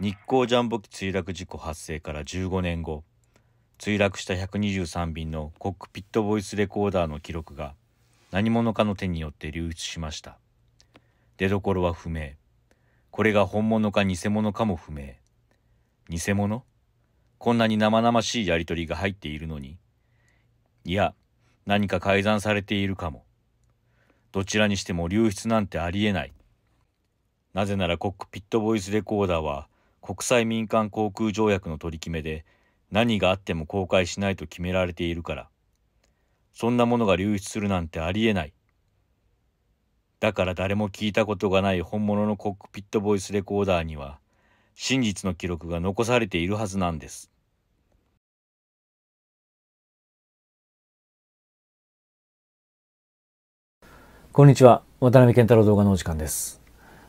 日航ジャンボ機墜落事故発生から15年後墜落した123便のコックピットボイスレコーダーの記録が何者かの手によって流出しました出どは不明これが本物か偽物かも不明。偽物こんなに生々しいやりとりが入っているのに。いや、何か改ざんされているかも。どちらにしても流出なんてありえない。なぜならコックピットボイスレコーダーは国際民間航空条約の取り決めで何があっても公開しないと決められているから。そんなものが流出するなんてありえない。だから誰も聞いたことがない本物のコックピットボイスレコーダーには真実の記録が残されているはずなんです。こんにちは渡辺健太郎動画のお時間です、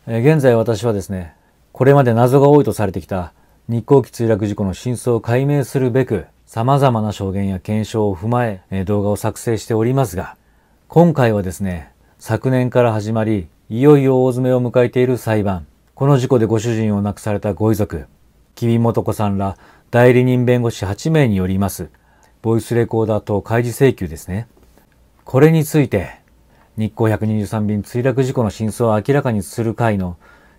えー、現在私はですねこれまで謎が多いとされてきた日航機墜落事故の真相を解明するべくさまざまな証言や検証を踏まえ、え動画を作成しておりますが今回はですね昨年から始まり、いよいよ大詰めを迎えている裁判。この事故でご主人を亡くされたご遺族、君元子さんら代理人弁護士8名によります、ボイスレコーダー等開示請求ですね。これについて、日光123便墜落事故の真相を明らかにする会の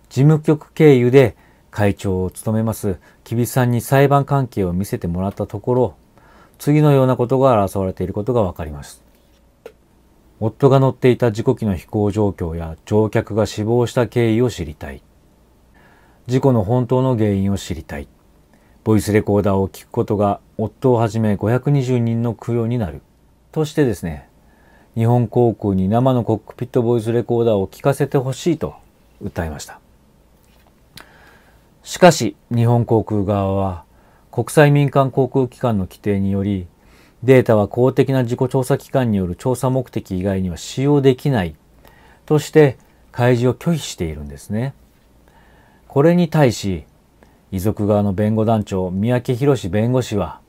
事務局経由で会長を務めます、木備さんに裁判関係を見せてもらったところ、次のようなことが争われていることが分かります。夫が乗っていた事故機の飛行状況や乗客が死亡した経緯を知りたい。事故の本当の原因を知りたい。ボイスレコーダーを聞くことが夫をはじめ520人の供養になる。としてですね、日本航空に生のコックピットボイスレコーダーを聞かせてほしいと訴えました。しかし、日本航空側は国際民間航空機関の規定によりデータは公的な自己調査機関による調査目的以外には使用できないとして開示を拒否しているんですね。これに対し、遺族側の弁護団長、三宅博弁護士は、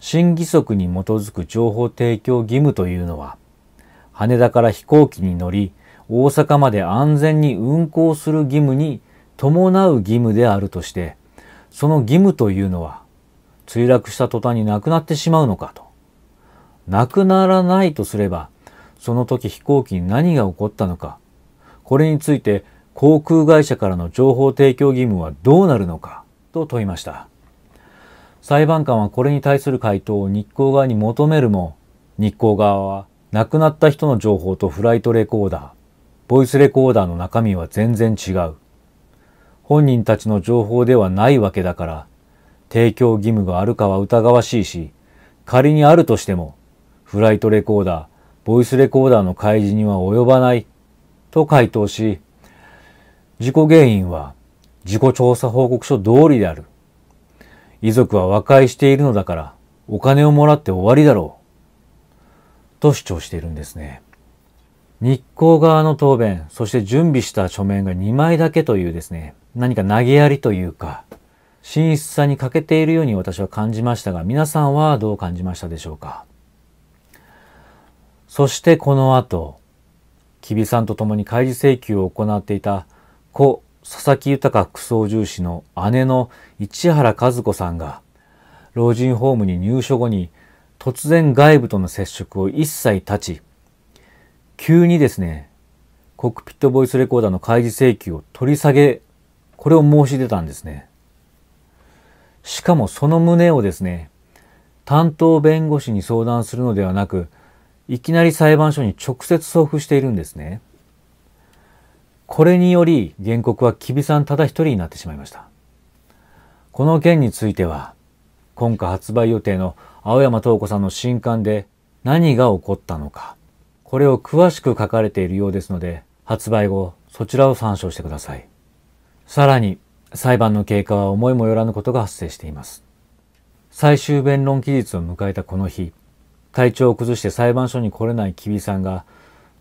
新規則に基づく情報提供義務というのは、羽田から飛行機に乗り、大阪まで安全に運航する義務に伴う義務であるとして、その義務というのは、墜落した途端になくなってしまうのかと。なくならないとすれば、その時飛行機に何が起こったのか、これについて航空会社からの情報提供義務はどうなるのか、と問いました。裁判官はこれに対する回答を日光側に求めるも、日光側は亡くなった人の情報とフライトレコーダー、ボイスレコーダーの中身は全然違う。本人たちの情報ではないわけだから、提供義務があるかは疑わしいし、仮にあるとしても、フライトレコーダー、ボイスレコーダーの開示には及ばないと回答し、事故原因は事故調査報告書通りである。遺族は和解しているのだからお金をもらって終わりだろう。と主張しているんですね。日光側の答弁、そして準備した書面が2枚だけというですね、何か投げやりというか、真摯さに欠けているように私は感じましたが、皆さんはどう感じましたでしょうかそしてこの後、吉備さんと共に開示請求を行っていた故佐々木豊副操縦士の姉の市原和子さんが、老人ホームに入所後に突然外部との接触を一切断ち、急にですね、コックピットボイスレコーダーの開示請求を取り下げ、これを申し出たんですね。しかもその旨をですね、担当弁護士に相談するのではなく、いきなり裁判所に直接送付しているんですね。これにより原告は吉備さんただ一人になってしまいました。この件については、今回発売予定の青山東子さんの新刊で何が起こったのか、これを詳しく書かれているようですので、発売後、そちらを参照してください。さらに、裁判の経過は思いもよらぬことが発生しています。最終弁論期日を迎えたこの日、体調を崩して裁判所に来れないキビさんが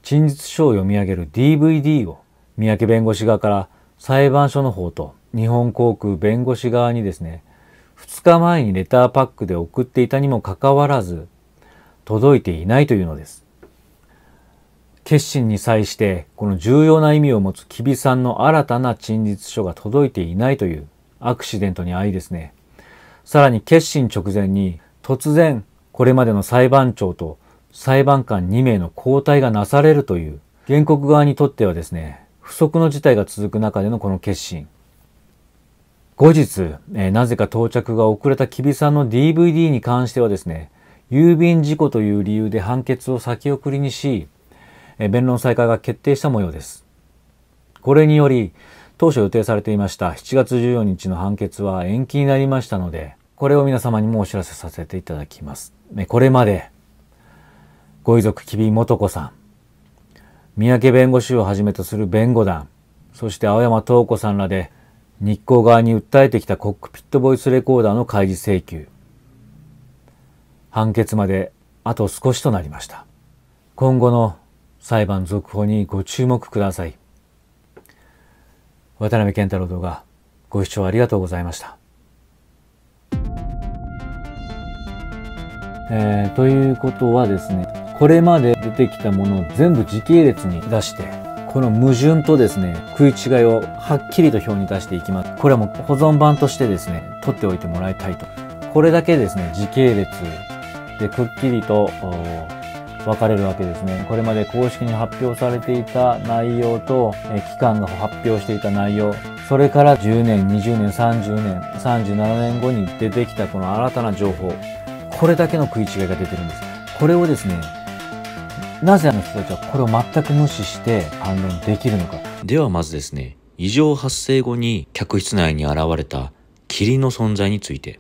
陳述書を読み上げる DVD を三宅弁護士側から裁判所の方と日本航空弁護士側にですね2日前にレターパックで送っていたにもかかわらず届いていないというのです決心に際してこの重要な意味を持つ吉備さんの新たな陳述書が届いていないというアクシデントに遭いですねさらに決心直前に突然これまでの裁判長と裁判官2名の交代がなされるという原告側にとってはですね不測の事態が続く中でのこの決心後日、えー、なぜか到着が遅れた吉備さんの DVD に関してはですね郵便事故という理由で判決を先送りにし、えー、弁論再開が決定した模様ですこれにより当初予定されていました7月14日の判決は延期になりましたのでこれを皆様にもお知らせさせていただきます。これまで、ご遺族木美元子さん、三宅弁護士をはじめとする弁護団、そして青山東子さんらで、日光側に訴えてきたコックピットボイスレコーダーの開示請求。判決まであと少しとなりました。今後の裁判続報にご注目ください。渡辺健太郎動画、ご視聴ありがとうございました。えー、ということはですね、これまで出てきたものを全部時系列に出して、この矛盾とですね、食い違いをはっきりと表に出していきます。これはもう保存版としてですね、取っておいてもらいたいと。これだけですね、時系列でくっきりと分かれるわけですね。これまで公式に発表されていた内容と、え期間が発表していた内容、それから10年、20年、30年、37年後に出てきたこの新たな情報、これだけの食い違いが出てるんです。これをですね、なぜあの人たちはこれを全く無視して反論できるのか。ではまずですね、異常発生後に客室内に現れた霧の存在について。